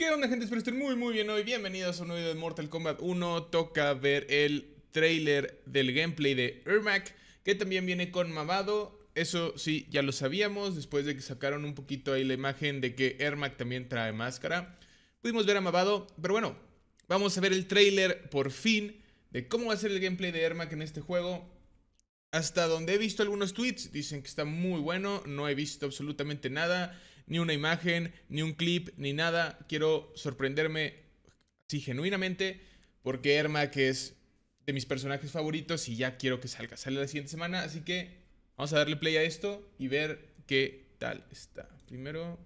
¿Qué onda gente? Espero estén muy muy bien hoy. Bienvenidos a un nuevo video de Mortal Kombat 1. Toca ver el trailer del gameplay de Ermac, que también viene con Mavado. Eso sí, ya lo sabíamos, después de que sacaron un poquito ahí la imagen de que Ermac también trae máscara. Pudimos ver a Mavado, pero bueno, vamos a ver el trailer por fin de cómo va a ser el gameplay de Ermac en este juego. Hasta donde he visto algunos tweets, dicen que está muy bueno, no he visto absolutamente nada, ni una imagen, ni un clip, ni nada. Quiero sorprenderme, Así genuinamente, porque que es de mis personajes favoritos y ya quiero que salga. Sale la siguiente semana, así que vamos a darle play a esto y ver qué tal está. Primero,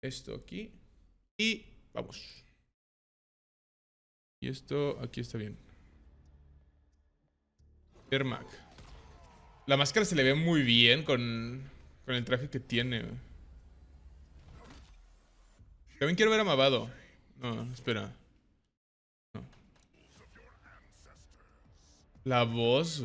esto aquí y vamos. Y esto aquí está bien. La máscara se le ve muy bien con, con el traje que tiene. También quiero ver a Mabado No, espera. La voz,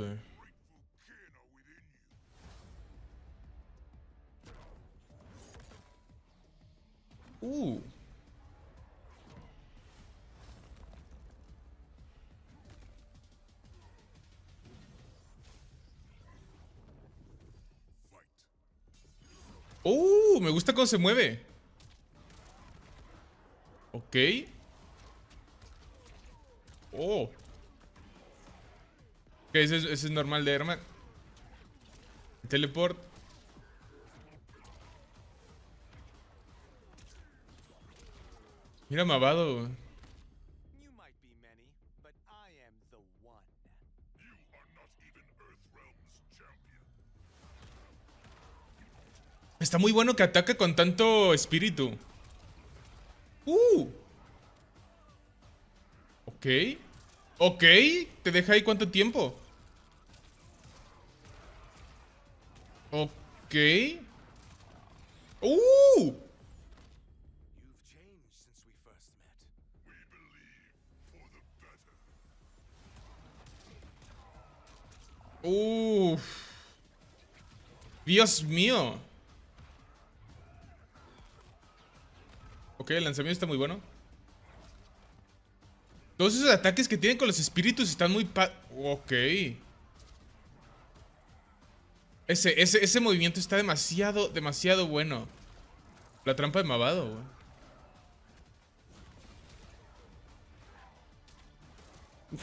¡Uh! Me gusta cómo se mueve. Ok. Oh. Ok, ese es, normal de Herman. Teleport. Mira, mabado. Está muy bueno que ataque con tanto espíritu. ¡Uh! Ok. Ok. ¿Te deja ahí cuánto tiempo? Ok. ¡Uh! Uf. Dios mío. Ok, el lanzamiento está muy bueno. Todos esos ataques que tienen con los espíritus están muy... Pa ok. Ese, ese, ese movimiento está demasiado, demasiado bueno. La trampa de Mavado, güey.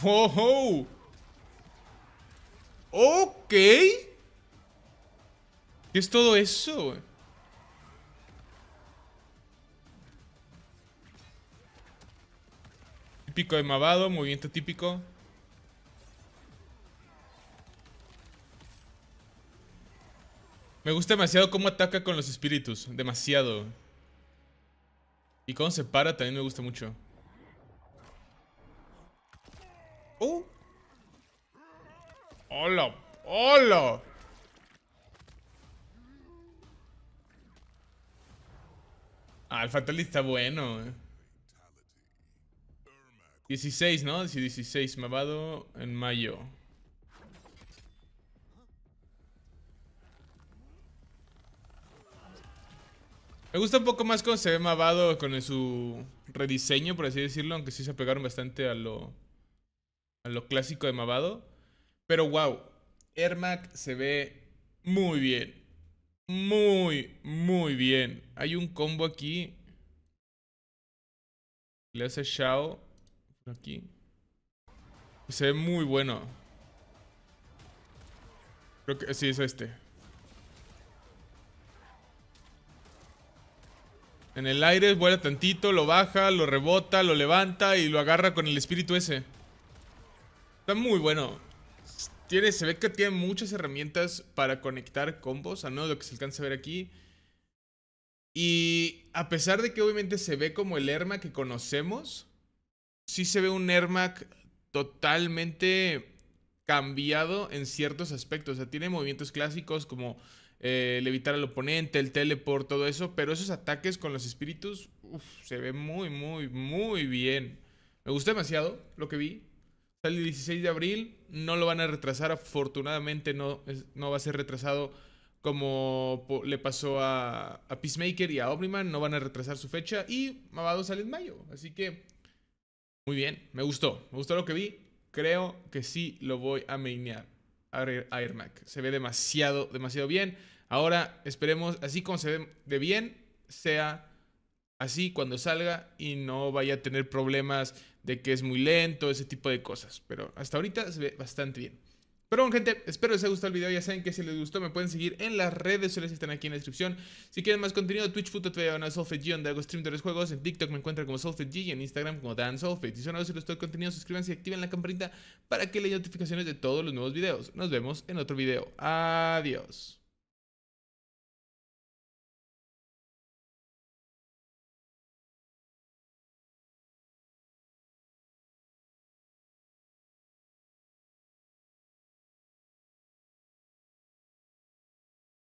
¡Wow! ¡Ok! ¿Qué es todo eso, güey? Pico de Mavado, movimiento típico. Me gusta demasiado cómo ataca con los espíritus. Demasiado. Y cómo se para también me gusta mucho. ¡Oh! ¡Hola! ¡Hola! Ah, el fatalista bueno. Eh. 16, ¿no? 16 en mayo. Me gusta un poco más cómo se ve Mavado con su rediseño, por así decirlo, aunque sí se apegaron bastante a lo, a lo clásico de Mavado. Pero wow, Ermac se ve muy bien. Muy, muy bien. Hay un combo aquí. Le hace Shao. Aquí. Se ve muy bueno. Creo que sí es este. En el aire vuela tantito, lo baja, lo rebota, lo levanta y lo agarra con el espíritu ese. Está muy bueno. Tiene, se ve que tiene muchas herramientas para conectar combos, a no lo que se alcanza a ver aquí. Y a pesar de que obviamente se ve como el herma que conocemos, sí se ve un Ermac totalmente cambiado en ciertos aspectos. O sea, tiene movimientos clásicos como el eh, evitar al oponente, el teleport, todo eso. Pero esos ataques con los espíritus uf, se ve muy, muy, muy bien. Me gusta demasiado lo que vi. Sale el 16 de abril. No lo van a retrasar. Afortunadamente no, no va a ser retrasado como le pasó a, a Peacemaker y a Omniman. No van a retrasar su fecha. Y Mavado sale en mayo. Así que muy bien, me gustó. Me gustó lo que vi. Creo que sí lo voy a minear. A Mac. Se ve demasiado, demasiado bien. Ahora esperemos, así como se ve de bien, sea así cuando salga y no vaya a tener problemas de que es muy lento, ese tipo de cosas. Pero hasta ahorita se ve bastante bien. Pero bueno, gente, espero les haya gustado el video. Ya saben que si les gustó me pueden seguir en las redes sociales que están aquí en la descripción. Si quieren más contenido, twitch.tv van a Solfeggio donde hago stream de los juegos. En TikTok me encuentran como Solfeggio y en Instagram como Dan Si son nuevos y les gustó el contenido, suscríbanse y activen la campanita para que les notificaciones de todos los nuevos videos. Nos vemos en otro video. Adiós.